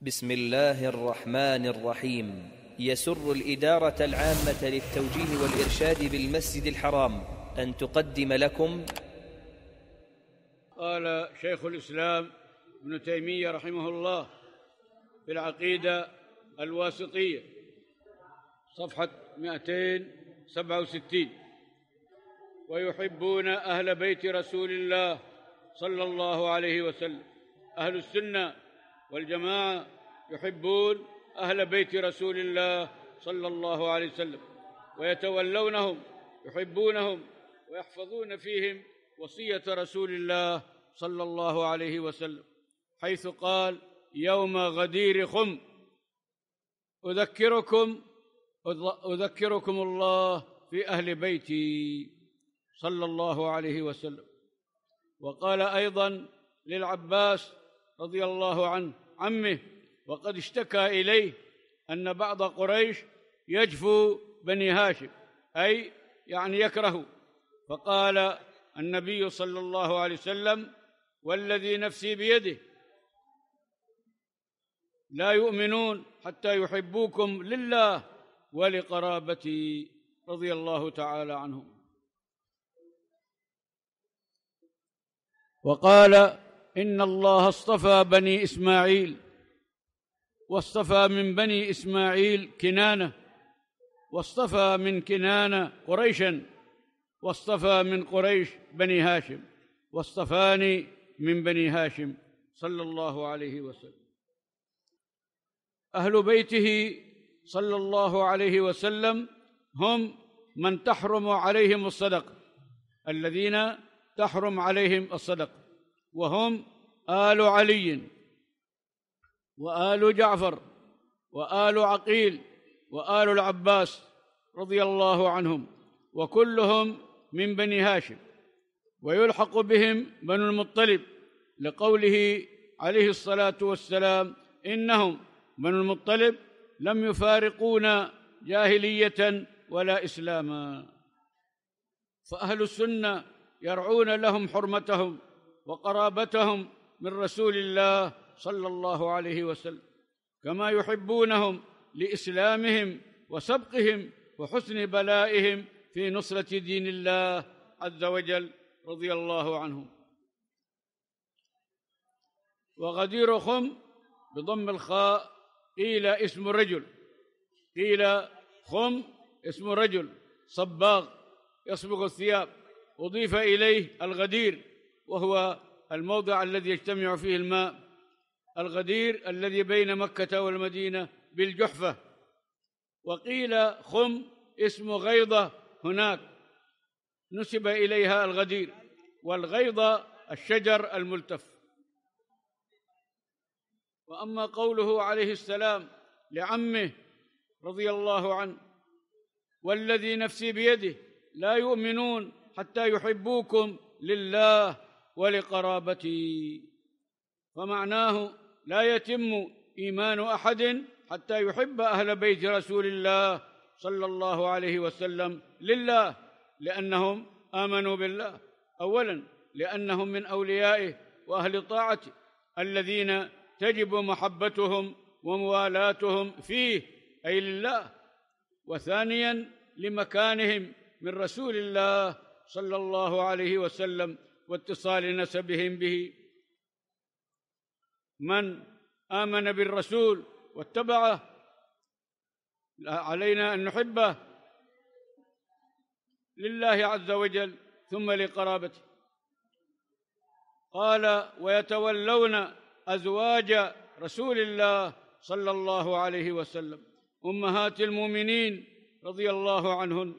بسم الله الرحمن الرحيم يسر الإدارة العامة للتوجيه والإرشاد بالمسجد الحرام أن تقدم لكم قال شيخ الإسلام ابن تيمية رحمه الله في العقيدة الواسطية صفحة 267 ويحبون أهل بيت رسول الله صلى الله عليه وسلم أهل السنة والجماعة يحبون أهل بيت رسول الله صلى الله عليه وسلم ويتولونهم يحبونهم ويحفظون فيهم وصية رسول الله صلى الله عليه وسلم حيث قال يوم غدير خم أذكركم أذكركم الله في أهل بيتي صلى الله عليه وسلم وقال أيضا للعباس رضي الله عنه عمه وقد اشتكى إليه أن بعض قريش يجفو بني هاشم أي يعني يكره فقال النبي صلى الله عليه وسلم والذي نفسي بيده لا يؤمنون حتى يحبوكم لله ولقرابتي رضي الله تعالى عنهم وقال إن الله اصطفى بني إسماعيل واصطفى من بني إسماعيل كنانة واصطفى من كنانة قريشا واصطفى من قريش بني هاشم واصطفاني من بني هاشم صلى الله عليه وسلم أهل بيته صلى الله عليه وسلم هم من تحرم عليهم الصدقة الذين تحرم عليهم الصدقه وهم آل علي وآل جعفر وآل عقيل وآل العباس رضي الله عنهم وكلهم من بني هاشم ويلحق بهم بنو المطلب لقوله عليه الصلاة والسلام إنهم بنو المطلب لم يفارقونا جاهلية ولا إسلاما فأهل السنة يرعون لهم حرمتهم وقرابتهم من رسول الله صلى الله عليه وسلم كما يحبونهم لاسلامهم وسبقهم وحسن بلائهم في نصره دين الله عز وجل رضي الله عنهم وغدير خم بضم الخاء قيل اسم رجل قيل خم اسم رجل صباغ يصبغ الثياب أضيف إليه الغدير وهو الموضع الذي يجتمع فيه الماء الغدير الذي بين مكة والمدينة بالجحفة وقيل خم اسم غيضة هناك نسب إليها الغدير والغيضة الشجر الملتف واما قوله عليه السلام لعمه رضي الله عنه والذي نفسي بيده لا يؤمنون حتى يحبوكم لله ولقرابتي فمعناه لا يتم ايمان احد حتى يحب اهل بيت رسول الله صلى الله عليه وسلم لله لانهم امنوا بالله اولا لانهم من اوليائه واهل طاعته الذين تجب محبتهم وموالاتهم فيه اي لله وثانيا لمكانهم من رسول الله صلى الله عليه وسلم واتصال نسبهم به من امن بالرسول واتبعه علينا ان نحبه لله عز وجل ثم لقرابته قال ويتولون ازواج رسول الله صلى الله عليه وسلم امهات المؤمنين رضي الله عنهن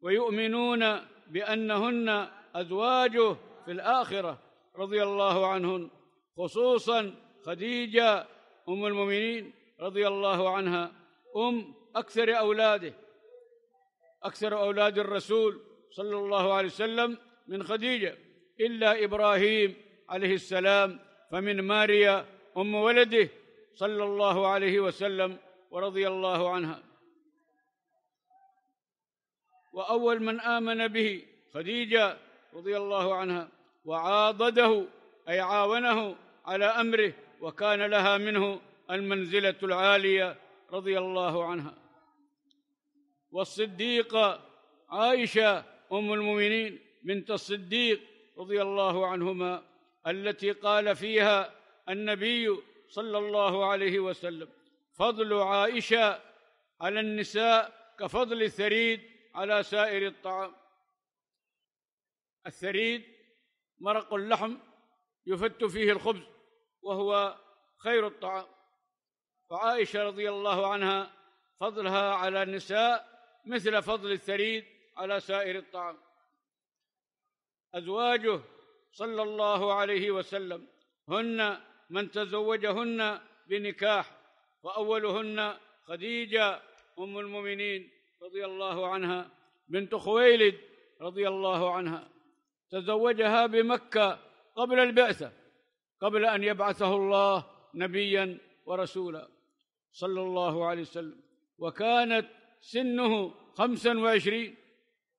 ويؤمنون بانهن أزواجه في الآخرة رضي الله عنهن خصوصا خديجة أم المؤمنين رضي الله عنها أم أكثر أولاده أكثر أولاد الرسول صلى الله عليه وسلم من خديجة إلا إبراهيم عليه السلام فمن ماريا أم ولده صلى الله عليه وسلم ورضي الله عنها وأول من آمن به خديجة رضي الله عنها وعاضده اي عاونه على امره وكان لها منه المنزله العاليه رضي الله عنها والصديقه عائشه ام المؤمنين بنت الصديق رضي الله عنهما التي قال فيها النبي صلى الله عليه وسلم فضل عائشه على النساء كفضل الثريد على سائر الطعام الثريد مرق اللحم يفت فيه الخبز وهو خير الطعام وعائشه رضي الله عنها فضلها على النساء مثل فضل الثريد على سائر الطعام ازواجه صلى الله عليه وسلم هن من تزوجهن بنكاح واولهن خديجه ام المؤمنين رضي الله عنها بنت خويلد رضي الله عنها تزوجها بمكه قبل البعثه قبل ان يبعثه الله نبيا ورسولا صلى الله عليه وسلم وكانت سنه خمسا وعشرين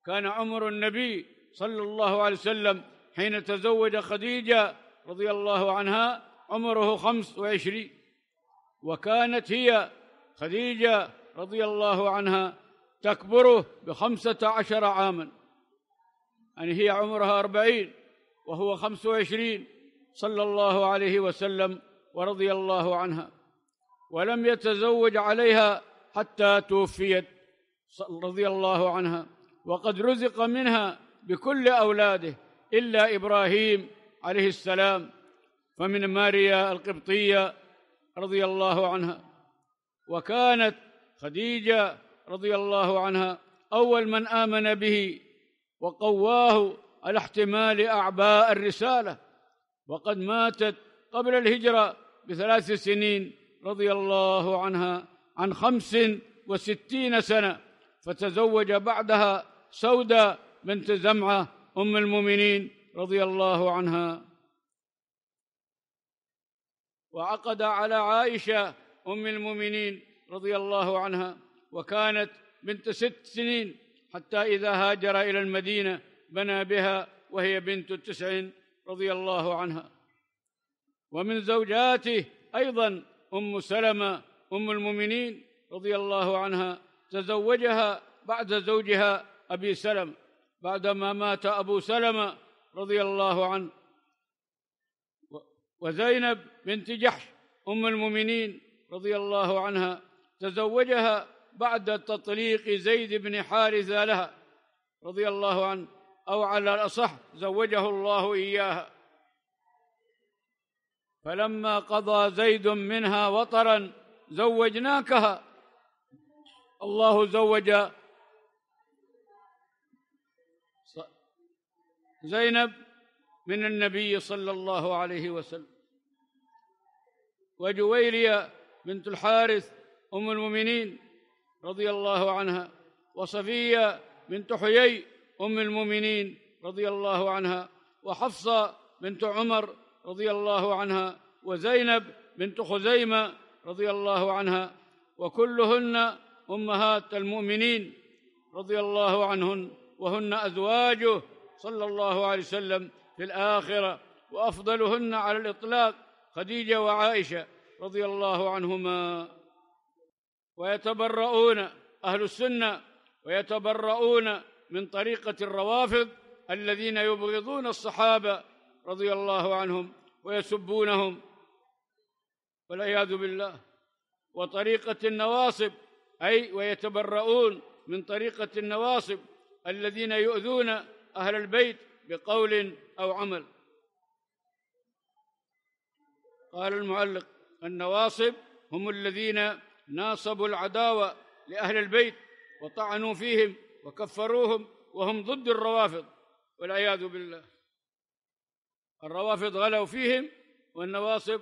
كان عمر النبي صلى الله عليه وسلم حين تزوج خديجة رضي الله عنها عمره خمس وعشرين وكانت هي خديجة رضي الله عنها تكبره بخمسة عشر عاماً يعني هي عمرها أربعين وهو خمس وعشرين صلى الله عليه وسلم ورضي الله عنها ولم يتزوج عليها حتى توفيت رضي الله عنها وقد رزق منها بكل أولاده إلا إبراهيم عليه السلام فمن ماريا القبطية رضي الله عنها وكانت خديجة رضي الله عنها أول من آمن به وقواه على احتمال أعباء الرسالة وقد ماتت قبل الهجرة بثلاث سنين رضي الله عنها عن خمس وستين سنة فتزوج بعدها سودة بنت زمعة أم المؤمنين رضي الله عنها وعقد على عائشة أم المؤمنين رضي الله عنها وكانت بنت ست سنين حتى إذا هاجر إلى المدينة بنى بها وهي بنت التسع رضي الله عنها ومن زوجاته أيضا أم سلمة أم المؤمنين رضي الله عنها تزوجها بعد زوجها أبي سلمة بعدما مات أبو سلمة رضي الله عنه وزينب بنت جحش أم المؤمنين رضي الله عنها تزوجها بعد تطليق زيد بن حارثة لها رضي الله عنه أو على الأصح زوجه الله إياها فلما قضى زيد منها وطرا زوجناكها الله زوج زينب من النبي صلى الله عليه وسلم وجويرية بنت الحارث أم المؤمنين رضي الله عنها وصفية بنت حيي أم المؤمنين رضي الله عنها وحفصة بنت عمر رضي الله عنها وزينب بنت خزيمة رضي الله عنها وكلهن أمهات المؤمنين رضي الله عنهن وهن أزواجه صلى الله عليه وسلم في الآخرة وأفضلهن على الإطلاق خديجة وعائشة رضي الله عنهما ويتبرؤون أهل السنة ويتبرؤون من طريقة الروافض الذين يبغضون الصحابة رضي الله عنهم ويسبونهم والعياذ بالله وطريقة النواصب أي ويتبرؤون من طريقة النواصب الذين يؤذون أهل البيت بقول أو عمل قال المعلق النواصب هم الذين ناصبوا العداوه لاهل البيت وطعنوا فيهم وكفروهم وهم ضد الروافض والعياذ بالله الروافض غلوا فيهم والنواصب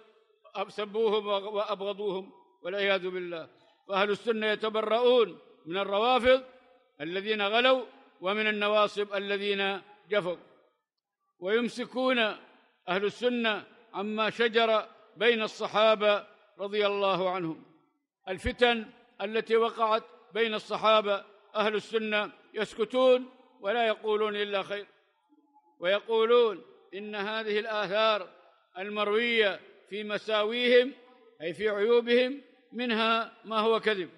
سبوهم وابغضوهم والعياذ بالله واهل السنه يتبرؤون من الروافض الذين غلوا ومن النواصب الذين جفوا ويمسكون اهل السنه عما شجر بين الصحابه رضي الله عنهم الفتن التي وقعت بين الصحابة أهل السنة يسكتون ولا يقولون إلا خير ويقولون إن هذه الآثار المروية في مساويهم أي في عيوبهم منها ما هو كذب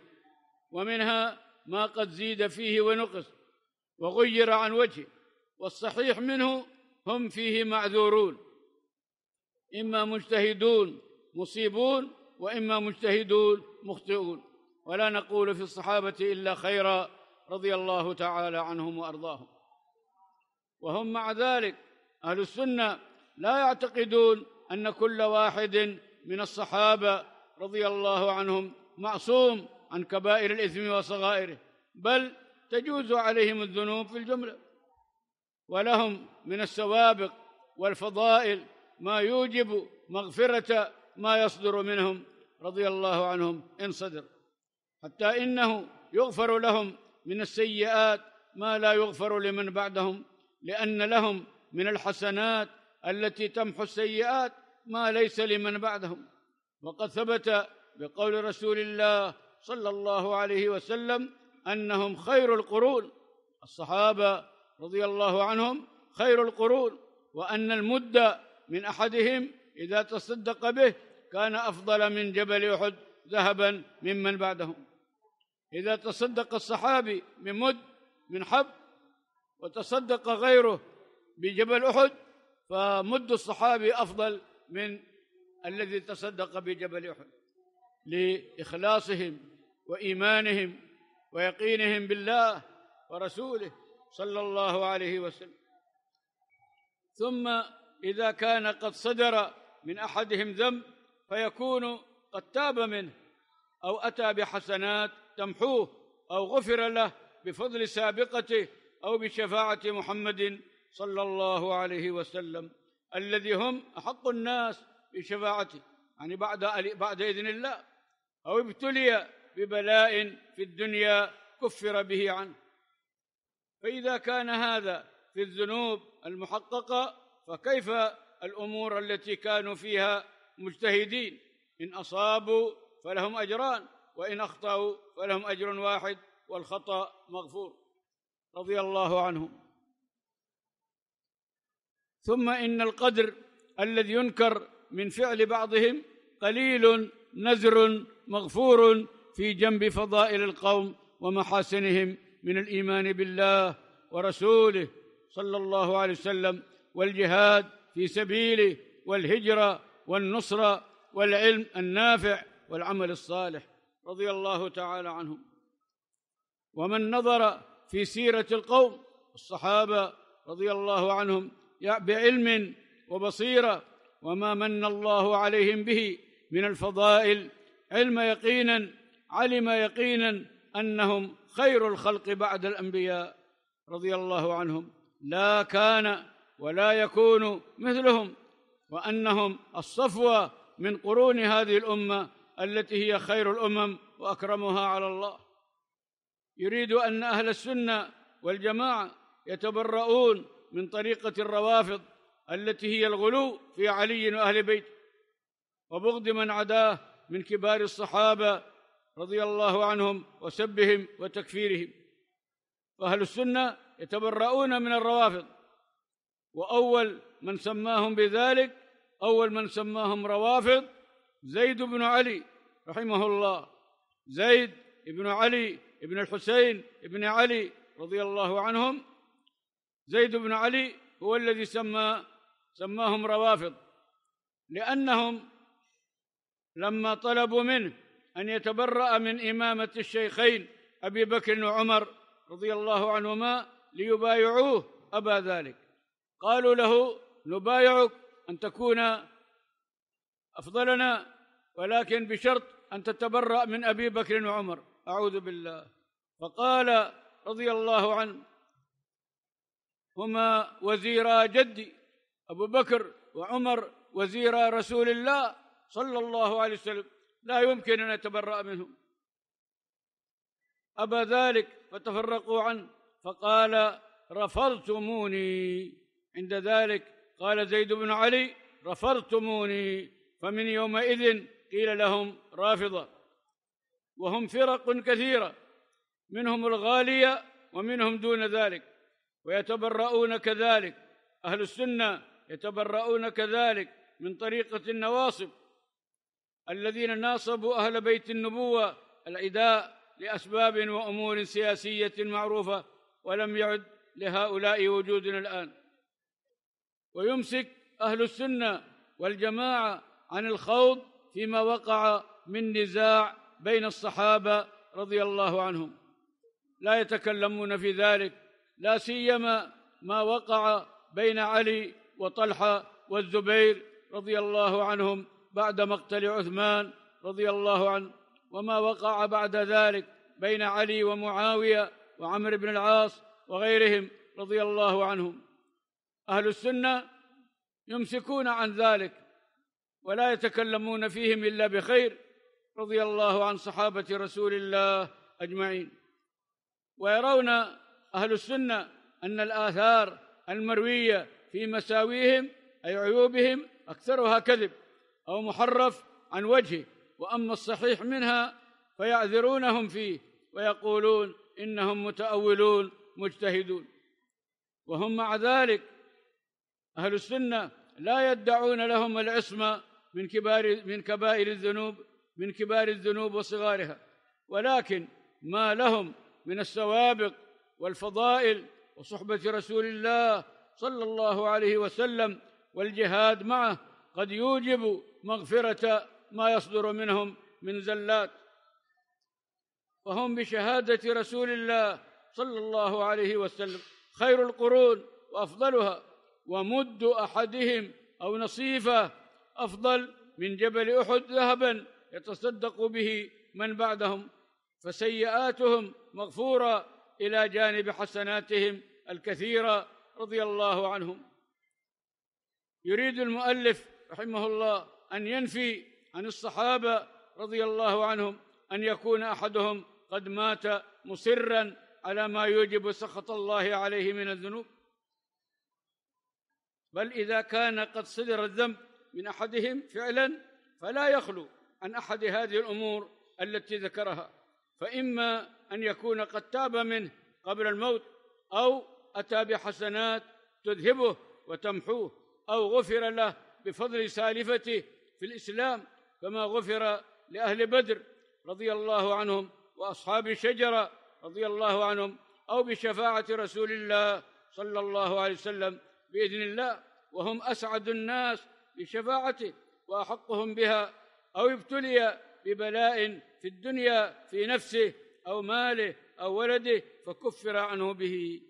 ومنها ما قد زيد فيه ونقص وغير عن وجهه والصحيح منه هم فيه معذورون إما مجتهدون مصيبون واما مجتهدون مخطئون ولا نقول في الصحابه الا خيرا رضي الله تعالى عنهم وارضاهم وهم مع ذلك اهل السنه لا يعتقدون ان كل واحد من الصحابه رضي الله عنهم معصوم عن كبائر الاثم وصغائره بل تجوز عليهم الذنوب في الجمله ولهم من السوابق والفضائل ما يوجب مغفره ما يصدر منهم رضي الله عنهم إن صدر حتى إنه يغفر لهم من السيئات ما لا يغفر لمن بعدهم لأن لهم من الحسنات التي تمحو السيئات ما ليس لمن بعدهم وقد ثبت بقول رسول الله صلى الله عليه وسلم انهم خير القرون الصحابه رضي الله عنهم خير القرون وان المدة من احدهم اذا تصدق به كان أفضل من جبل أحد ذهبا ممن بعدهم إذا تصدق الصحابي من مد من حب وتصدق غيره بجبل أحد فمد الصحابي أفضل من الذي تصدق بجبل أحد لإخلاصهم وإيمانهم ويقينهم بالله ورسوله صلى الله عليه وسلم ثم إذا كان قد صدر من أحدهم ذنب فيكون قد تاب منه او اتى بحسنات تمحوه او غفر له بفضل سابقته او بشفاعه محمد صلى الله عليه وسلم الذي هم احق الناس بشفاعته يعني بعد بعد اذن الله او ابتلي ببلاء في الدنيا كفر به عنه فاذا كان هذا في الذنوب المحققه فكيف الامور التي كانوا فيها مجتهدين إن أصابوا فلهم أجران وإن أخطأوا فلهم أجر واحد والخطأ مغفور رضي الله عنهم ثم إن القدر الذي ينكر من فعل بعضهم قليل نذر مغفور في جنب فضائل القوم ومحاسنهم من الإيمان بالله ورسوله صلى الله عليه وسلم والجهاد في سبيله والهجرة والنصرة والعلم النافع والعمل الصالح رضي الله تعالى عنهم ومن نظر في سيرة القوم الصحابة رضي الله عنهم بعلم وبصيرة وما من الله عليهم به من الفضائل علم يقينا علم يقينا أنهم خير الخلق بعد الأنبياء رضي الله عنهم لا كان ولا يكون مثلهم وانهم الصفوه من قرون هذه الامه التي هي خير الامم واكرمها على الله يريد ان اهل السنه والجماعه يتبرؤون من طريقه الروافض التي هي الغلو في علي واهل بيته وبغض من عداه من كبار الصحابه رضي الله عنهم وسبهم وتكفيرهم فاهل السنه يتبرؤون من الروافض واول من سماهم بذلك أول من سماهم روافض زيد بن علي رحمه الله زيد بن علي بن الحسين بن علي رضي الله عنهم زيد بن علي هو الذي سمى سماهم روافض لأنهم لما طلبوا منه أن يتبرأ من إمامة الشيخين أبي بكر وعمر رضي الله عنهما ليبايعوه أبا ذلك قالوا له نبايعك أن تكون أفضلنا ولكن بشرط أن تتبرأ من أبي بكر وعمر أعوذ بالله فقال رضي الله عنه هما وزيرا جدي أبو بكر وعمر وزيرا رسول الله صلى الله عليه وسلم لا يمكن أن أتبرأ منهم أبى ذلك فتفرقوا عنه فقال رفضتموني عند ذلك قال زيد بن علي رفضتموني فمن يومئذ قيل لهم رافضه وهم فرق كثيره منهم الغاليه ومنهم دون ذلك ويتبرؤون كذلك اهل السنه يتبرؤون كذلك من طريقه النواصب الذين ناصبوا اهل بيت النبوه العداء لاسباب وامور سياسيه معروفه ولم يعد لهؤلاء وجود الان ويمسك أهل السنة والجماعة عن الخوض فيما وقع من نزاع بين الصحابة رضي الله عنهم لا يتكلمون في ذلك لا سيما ما وقع بين علي وطلحة والزبير رضي الله عنهم بعد مقتل عثمان رضي الله عنه وما وقع بعد ذلك بين علي ومعاوية وعمر بن العاص وغيرهم رضي الله عنهم أهل السنة يمسكون عن ذلك ولا يتكلمون فيهم إلا بخير رضي الله عن صحابة رسول الله أجمعين ويرون أهل السنة أن الآثار المروية في مساويهم أي عيوبهم أكثرها كذب أو محرف عن وجهه وأما الصحيح منها فيعذرونهم فيه ويقولون إنهم متأولون مجتهدون وهم مع ذلك أهل السنة لا يدعون لهم العصمة من كبار من كبائر الذنوب من كبار الذنوب وصغارها ولكن ما لهم من السوابق والفضائل وصحبة رسول الله صلى الله عليه وسلم والجهاد معه قد يوجب مغفرة ما يصدر منهم من زلات فهم بشهادة رسول الله صلى الله عليه وسلم خير القرون وأفضلها ومد احدهم او نصيفه افضل من جبل احد ذهبا يتصدق به من بعدهم فسيئاتهم مغفوره الى جانب حسناتهم الكثيره رضي الله عنهم يريد المؤلف رحمه الله ان ينفي عن الصحابه رضي الله عنهم ان يكون احدهم قد مات مصرا على ما يوجب سخط الله عليه من الذنوب بل إذا كان قد صدر الذنب من أحدهم فعلا فلا يخلو عن أحد هذه الأمور التي ذكرها فإما أن يكون قد تاب منه قبل الموت أو أتى بحسنات تذهبه وتمحوه أو غفر له بفضل سالفته في الإسلام كما غفر لأهل بدر رضي الله عنهم وأصحاب الشجرة رضي الله عنهم أو بشفاعة رسول الله صلى الله عليه وسلم باذن الله وهم اسعد الناس بشفاعته واحقهم بها او ابتلي ببلاء في الدنيا في نفسه او ماله او ولده فكفر عنه به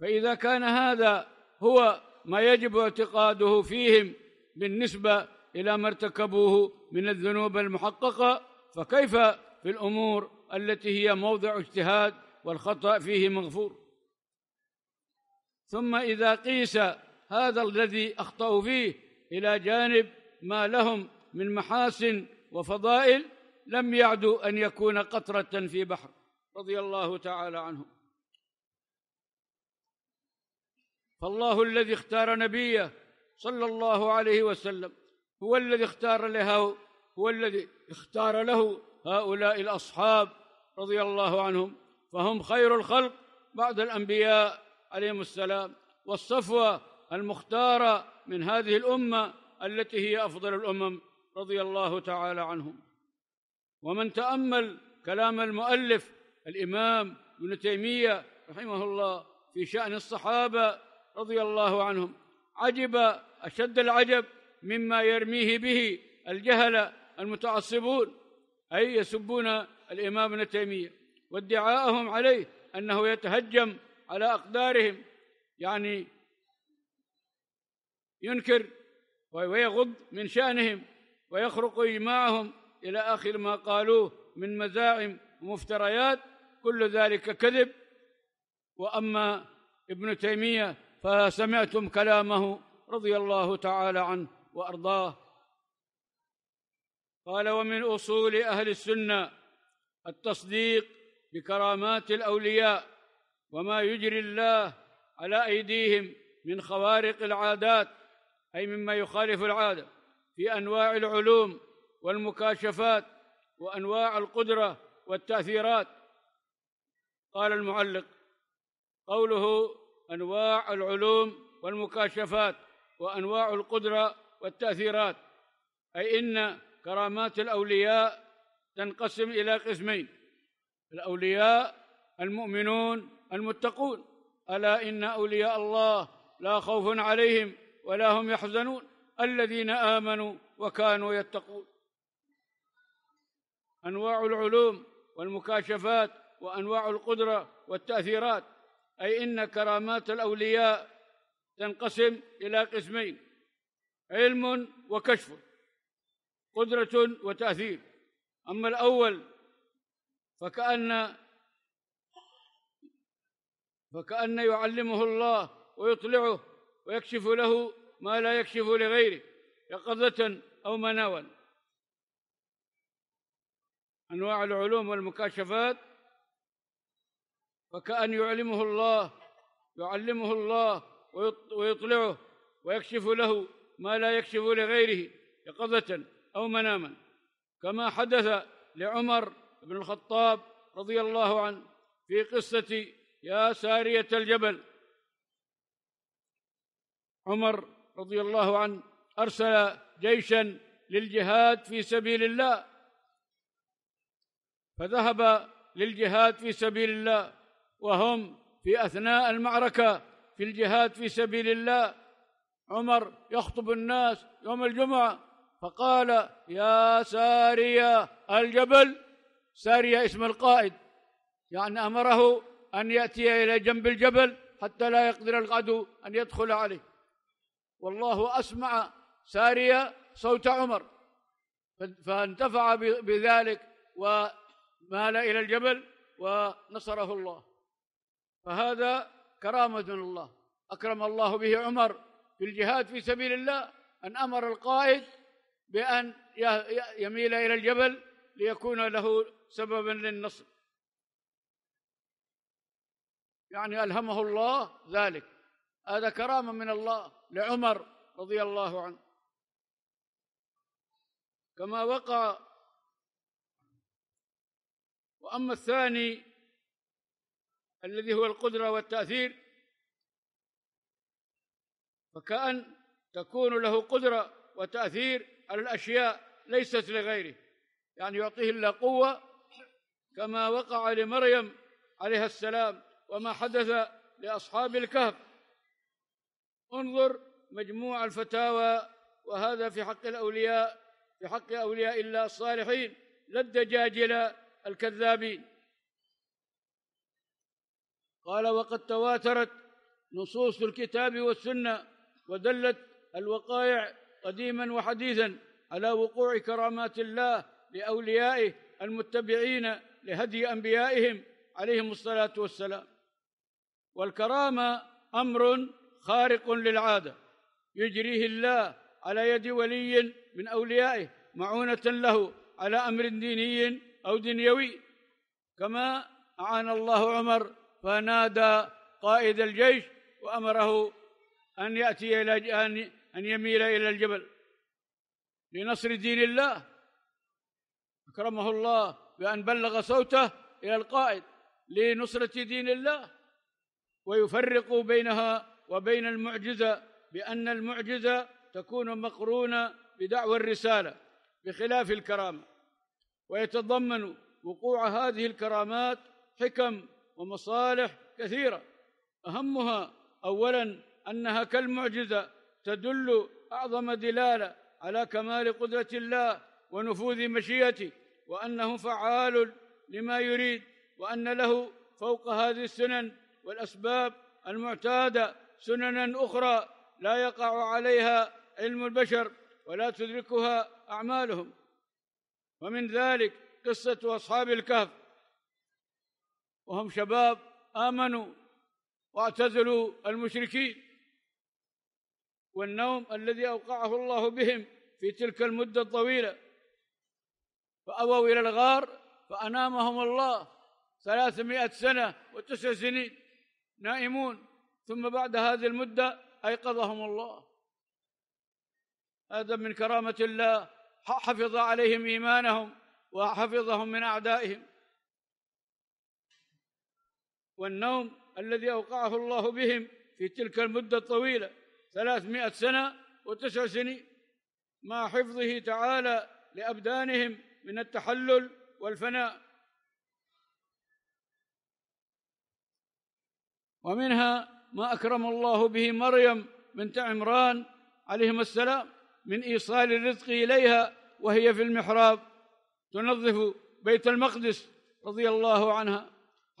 فاذا كان هذا هو ما يجب اعتقاده فيهم بالنسبه الى ما ارتكبوه من الذنوب المحققه فكيف في الامور التي هي موضع اجتهاد والخطا فيه مغفور ثم إذا قيس هذا الذي أخطأوا فيه إلى جانب ما لهم من محاسن وفضائل لم يعدوا أن يكون قطرة في بحر رضي الله تعالى عنهم فالله الذي اختار نبيه صلى الله عليه وسلم هو الذي اختار له هو الذي اختار له هؤلاء الأصحاب رضي الله عنهم فهم خير الخلق بعد الأنبياء عليهم السلام والصفوة المختارة من هذه الأمة التي هي أفضل الأمم رضي الله تعالى عنهم ومن تأمل كلام المؤلف الإمام ابن تيمية رحمه الله في شأن الصحابة رضي الله عنهم عجب أشد العجب مما يرميه به الجهل المتعصبون أي يسبون الإمام ابن تيمية وادعاءهم عليه أنه يتهجم على أقدارهم يعني ينكر ويغض من شأنهم ويخرق إجماعهم إلى آخر ما قالوه من مزاعم ومفتريات كل ذلك كذب وأما ابن تيمية فسمعتم كلامه رضي الله تعالى عنه وأرضاه قال ومن أصول أهل السنة التصديق بكرامات الأولياء وما يجري الله على ايديهم من خوارق العادات اي مما يخالف العاده في انواع العلوم والمكاشفات وانواع القدره والتاثيرات قال المعلق قوله انواع العلوم والمكاشفات وانواع القدره والتاثيرات اي ان كرامات الاولياء تنقسم الى قسمين الاولياء المؤمنون المتقون الا ان اولياء الله لا خوف عليهم ولا هم يحزنون الذين امنوا وكانوا يتقون انواع العلوم والمكاشفات وانواع القدره والتاثيرات اي ان كرامات الاولياء تنقسم الى قسمين علم وكشف قدره وتاثير اما الاول فكان فكأن يعلمه الله ويطلعه ويكشف له ما لا يكشف لغيره يقظة أو مناوا أنواع العلوم والمكاشفات فكأن يعلمه الله يعلمه الله ويطلعه ويكشف له ما لا يكشف لغيره يقظة أو مناما كما حدث لعمر بن الخطاب رضي الله عنه في قصة يا سارية الجبل عمر رضي الله عنه أرسل جيشا للجهاد في سبيل الله فذهب للجهاد في سبيل الله وهم في أثناء المعركة في الجهاد في سبيل الله عمر يخطب الناس يوم الجمعة فقال يا سارية الجبل سارية اسم القائد يعني أمره أن يأتي إلى جنب الجبل حتى لا يقدر الغدو أن يدخل عليه والله أسمع سارية صوت عمر فانتفع بذلك ومال إلى الجبل ونصره الله فهذا كرامة من الله أكرم الله به عمر في الجهاد في سبيل الله أن أمر القائد بأن يميل إلى الجبل ليكون له سببا للنصر يعني ألهمه الله ذلك هذا كرامة من الله لعمر رضي الله عنه كما وقع وأما الثاني الذي هو القدرة والتأثير فكأن تكون له قدرة وتأثير على الأشياء ليست لغيره يعني يعطيه الله قوة كما وقع لمريم عليها السلام وما حدث لاصحاب الكهف انظر مجموع الفتاوى وهذا في حق الاولياء في حق اولياء الله الصالحين لا الدجاجله الكذابين قال وقد تواترت نصوص الكتاب والسنه ودلت الوقائع قديما وحديثا على وقوع كرامات الله لاوليائه المتبعين لهدي انبيائهم عليهم الصلاه والسلام والكرامة أمر خارق للعادة يجريه الله على يد ولي من أوليائه معونة له على أمر ديني أو دنيوي كما أعان الله عمر فنادى قائد الجيش وأمره أن يأتي إلى أن يميل إلى الجبل لنصر دين الله أكرمه الله بأن بلغ صوته إلى القائد لنصرة دين الله ويفرق بينها وبين المعجزه بان المعجزه تكون مقرونه بدعوى الرساله بخلاف الكرامه ويتضمن وقوع هذه الكرامات حكم ومصالح كثيره اهمها اولا انها كالمعجزه تدل اعظم دلاله على كمال قدره الله ونفوذ مشيئته وانه فعال لما يريد وان له فوق هذه السنن والأسباب المعتادة سننا أخرى لا يقع عليها علم البشر ولا تدركها أعمالهم ومن ذلك قصة أصحاب الكهف وهم شباب آمنوا واعتزلوا المشركين والنوم الذي أوقعه الله بهم في تلك المدة الطويلة فأووا إلى الغار فأنامهم الله ثلاثمائة سنة وتسع سنين نائمون ثم بعد هذه المدة أيقظهم الله هذا من كرامة الله حفظ عليهم إيمانهم وحفظهم من أعدائهم والنوم الذي أوقعه الله بهم في تلك المدة الطويلة ثلاثمائة سنة وتسع سنين مع حفظه تعالى لأبدانهم من التحلل والفناء ومنها ما أكرم الله به مريم بنت عمران عليهما السلام من إيصال الرزق إليها وهي في المحراب تنظف بيت المقدس رضي الله عنها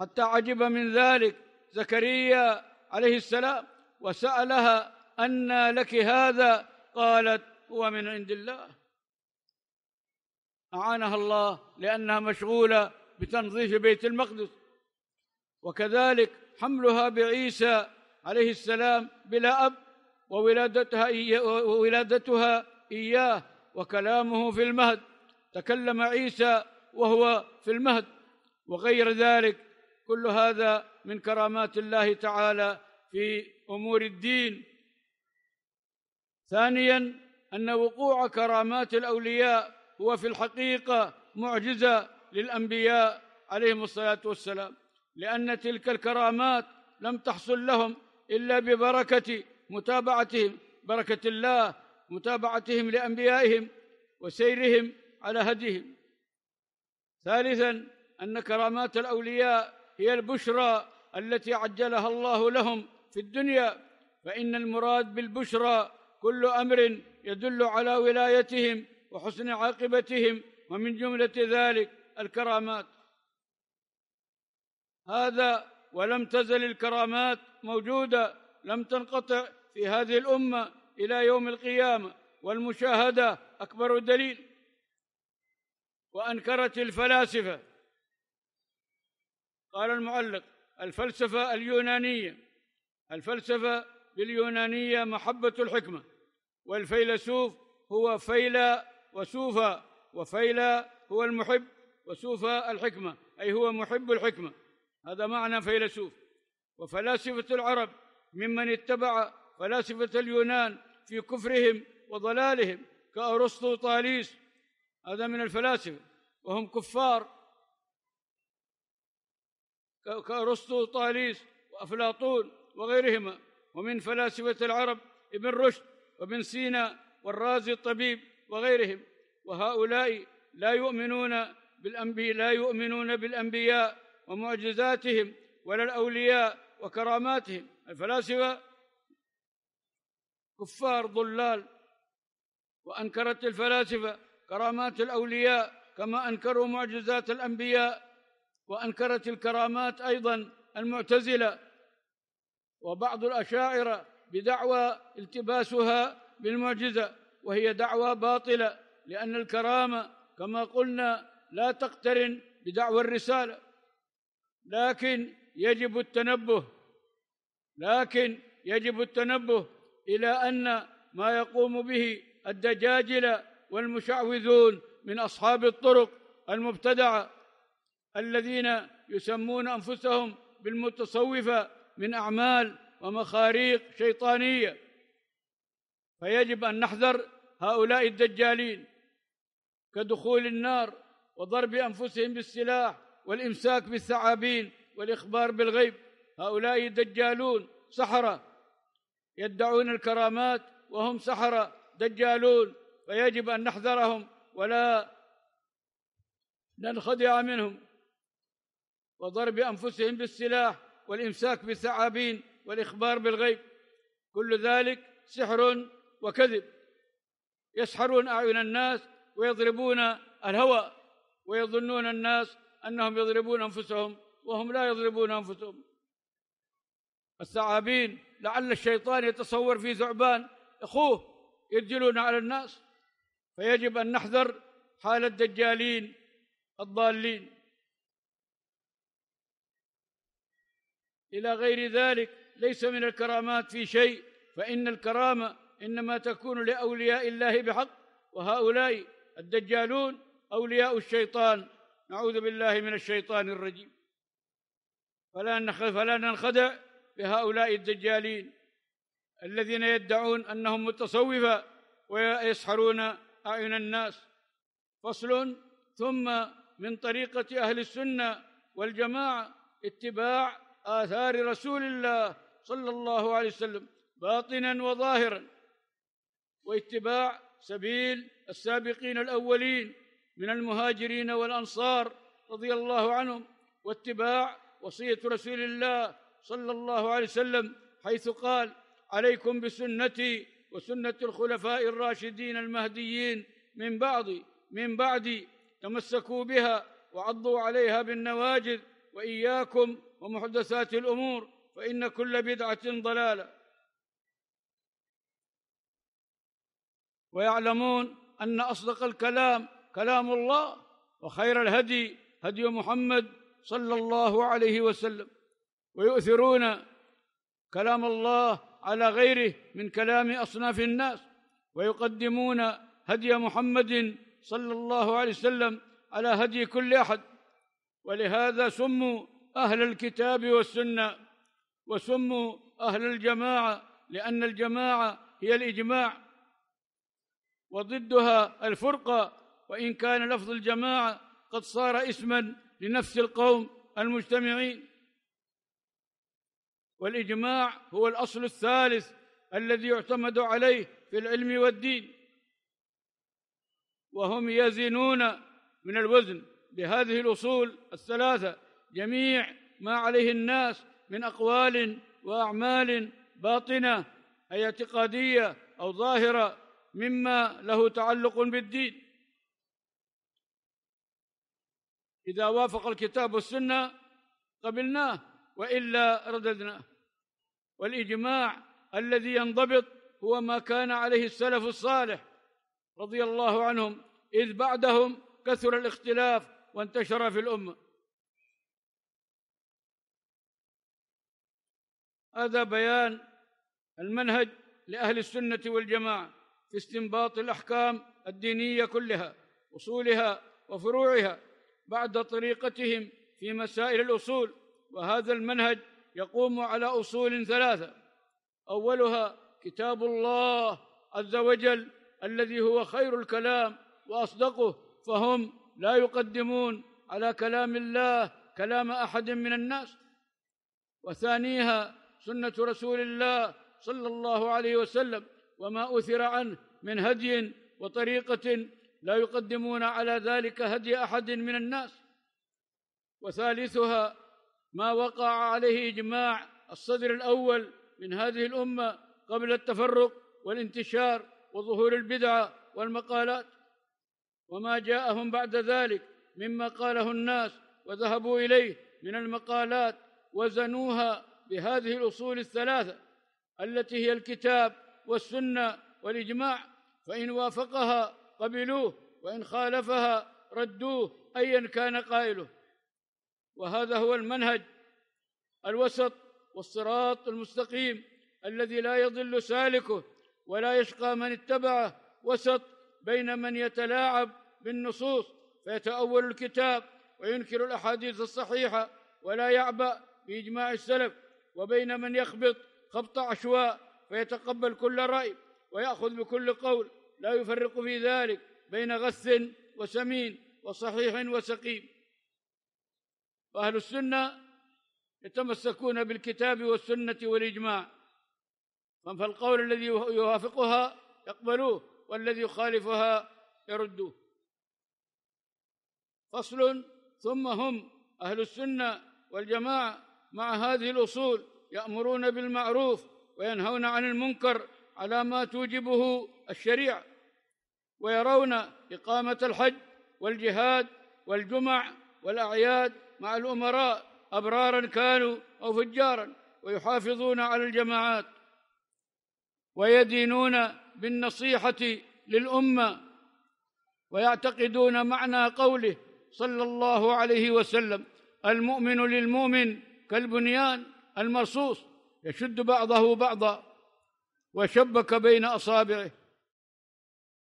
حتى عجب من ذلك زكريا عليه السلام وسألها أنى لك هذا قالت هو من عند الله أعانها الله لأنها مشغولة بتنظيف بيت المقدس وكذلك حملها بعيسى عليه السلام بلا أب وولادتها إياه, وولادتها إياه وكلامه في المهد تكلم عيسى وهو في المهد وغير ذلك كل هذا من كرامات الله تعالى في أمور الدين ثانيا أن وقوع كرامات الأولياء هو في الحقيقة معجزة للأنبياء عليهم الصلاة والسلام لان تلك الكرامات لم تحصل لهم الا ببركه متابعتهم بركه الله متابعتهم لانبيائهم وسيرهم على هديهم ثالثا ان كرامات الاولياء هي البشرى التي عجلها الله لهم في الدنيا فان المراد بالبشرى كل امر يدل على ولايتهم وحسن عاقبتهم ومن جمله ذلك الكرامات هذا ولم تزل الكرامات موجوده لم تنقطع في هذه الامه الى يوم القيامه والمشاهده اكبر دليل وانكرت الفلاسفه قال المعلق الفلسفه اليونانيه الفلسفه باليونانيه محبه الحكمه والفيلسوف هو فيلا وسوفا وفيلا هو المحب وسوفا الحكمه اي هو محب الحكمه هذا معنى فيلسوف وفلاسفة العرب ممن اتبع فلاسفة اليونان في كفرهم وضلالهم كأرسطو طاليس هذا من الفلاسفة وهم كفار كأرسطو طاليس وأفلاطون وغيرهما ومن فلاسفة العرب ابن رشد وابن سينا والرازي الطبيب وغيرهم وهؤلاء لا يؤمنون بالأنبياء لا يؤمنون بالأنبياء ومعجزاتهم ولا الأولياء وكراماتهم الفلاسفة كفار ضلال وأنكرت الفلاسفة كرامات الأولياء كما أنكروا معجزات الأنبياء وأنكرت الكرامات أيضا المعتزلة وبعض الأشاعرة بدعوى التباسها بالمعجزة وهي دعوى باطلة لأن الكرامة كما قلنا لا تقترن بدعوى الرسالة لكن يجب التنبه لكن يجب التنبه إلى أن ما يقوم به الدجاجلة والمشعوذون من أصحاب الطرق المبتدعة الذين يسمون أنفسهم بالمتصوفة من أعمال ومخاريق شيطانية فيجب أن نحذر هؤلاء الدجالين كدخول النار وضرب أنفسهم بالسلاح والإمساك بالثعابين والإخبار بالغيب هؤلاء دجالون سحرة يدعون الكرامات وهم سحرة دجالون فيجب أن نحذرهم ولا ننخدع منهم وضرب أنفسهم بالسلاح والإمساك بالثعابين والإخبار بالغيب كل ذلك سحر وكذب يسحرون أعين الناس ويضربون الهوى ويظنون الناس أنهم يضربون أنفسهم وهم لا يضربون أنفسهم الثعابين لعل الشيطان يتصور في ثعبان أخوه يدجلون على الناس فيجب أن نحذر حال الدجالين الضالين إلى غير ذلك ليس من الكرامات في شيء فإن الكرامة إنما تكون لأولياء الله بحق وهؤلاء الدجالون أولياء الشيطان نعوذ بالله من الشيطان الرجيم فلا فلا ننخدع بهؤلاء الدجالين الذين يدعون انهم متصوفه ويسحرون اعين الناس فصل ثم من طريقه اهل السنه والجماعه اتباع اثار رسول الله صلى الله عليه وسلم باطنا وظاهرا واتباع سبيل السابقين الاولين من المهاجرين والانصار رضي الله عنهم واتباع وصيه رسول الله صلى الله عليه وسلم حيث قال عليكم بسنتي وسنه الخلفاء الراشدين المهديين من بعض من بعدي تمسكوا بها وعضوا عليها بالنواجذ واياكم ومحدثات الامور فان كل بدعه ضلاله ويعلمون ان اصدق الكلام كلام الله وخير الهدي هدي محمد صلى الله عليه وسلم ويؤثرون كلام الله على غيره من كلام اصناف الناس ويقدمون هدي محمد صلى الله عليه وسلم على هدي كل احد ولهذا سموا اهل الكتاب والسنه وسموا اهل الجماعه لان الجماعه هي الاجماع وضدها الفرقه وإن كان لفظ الجماعة قد صار اسما لنفس القوم المجتمعين والإجماع هو الأصل الثالث الذي يعتمد عليه في العلم والدين وهم يزنون من الوزن بهذه الأصول الثلاثة جميع ما عليه الناس من أقوال وأعمال باطنة أي اعتقادية أو ظاهرة مما له تعلق بالدين إذا وافق الكتاب والسنة قبلناه وإلا رددناه والإجماع الذي ينضبط هو ما كان عليه السلف الصالح رضي الله عنهم إذ بعدهم كثر الاختلاف وانتشر في الأمة هذا بيان المنهج لأهل السنة والجماعة في استنباط الأحكام الدينية كلها أصولها وفروعها بعد طريقتهم في مسائل الاصول وهذا المنهج يقوم على اصول ثلاثه اولها كتاب الله عز وجل الذي هو خير الكلام واصدقه فهم لا يقدمون على كلام الله كلام احد من الناس وثانيها سنه رسول الله صلى الله عليه وسلم وما اثر عنه من هدي وطريقه لا يقدمون على ذلك هدي احد من الناس وثالثها ما وقع عليه اجماع الصدر الاول من هذه الامه قبل التفرق والانتشار وظهور البدعه والمقالات وما جاءهم بعد ذلك مما قاله الناس وذهبوا اليه من المقالات وزنوها بهذه الاصول الثلاثه التي هي الكتاب والسنه والاجماع فان وافقها قبلوه وإن خالفها ردوه أيا كان قائله وهذا هو المنهج الوسط والصراط المستقيم الذي لا يضل سالكه ولا يشقى من اتبعه وسط بين من يتلاعب بالنصوص فيتأول الكتاب وينكر الأحاديث الصحيحة ولا يعبأ بإجماع السلف وبين من يخبط خبط عشواء فيتقبل كل رأي ويأخذ بكل قول لا يفرق في ذلك بين غث وسمين وصحيح وسقيم واهل السنه يتمسكون بالكتاب والسنه والاجماع فالقول الذي يوافقها يقبلوه والذي يخالفها يردوه فصل ثم هم اهل السنه والجماعه مع هذه الاصول يامرون بالمعروف وينهون عن المنكر على ما توجبه الشريعه ويرون إقامة الحج والجهاد والجمع والأعياد مع الأمراء أبرارا كانوا أو فجارا ويحافظون على الجماعات ويدينون بالنصيحة للأمة ويعتقدون معنى قوله صلى الله عليه وسلم المؤمن للمؤمن كالبنيان المرصوص يشد بعضه بعضا وشبك بين أصابعه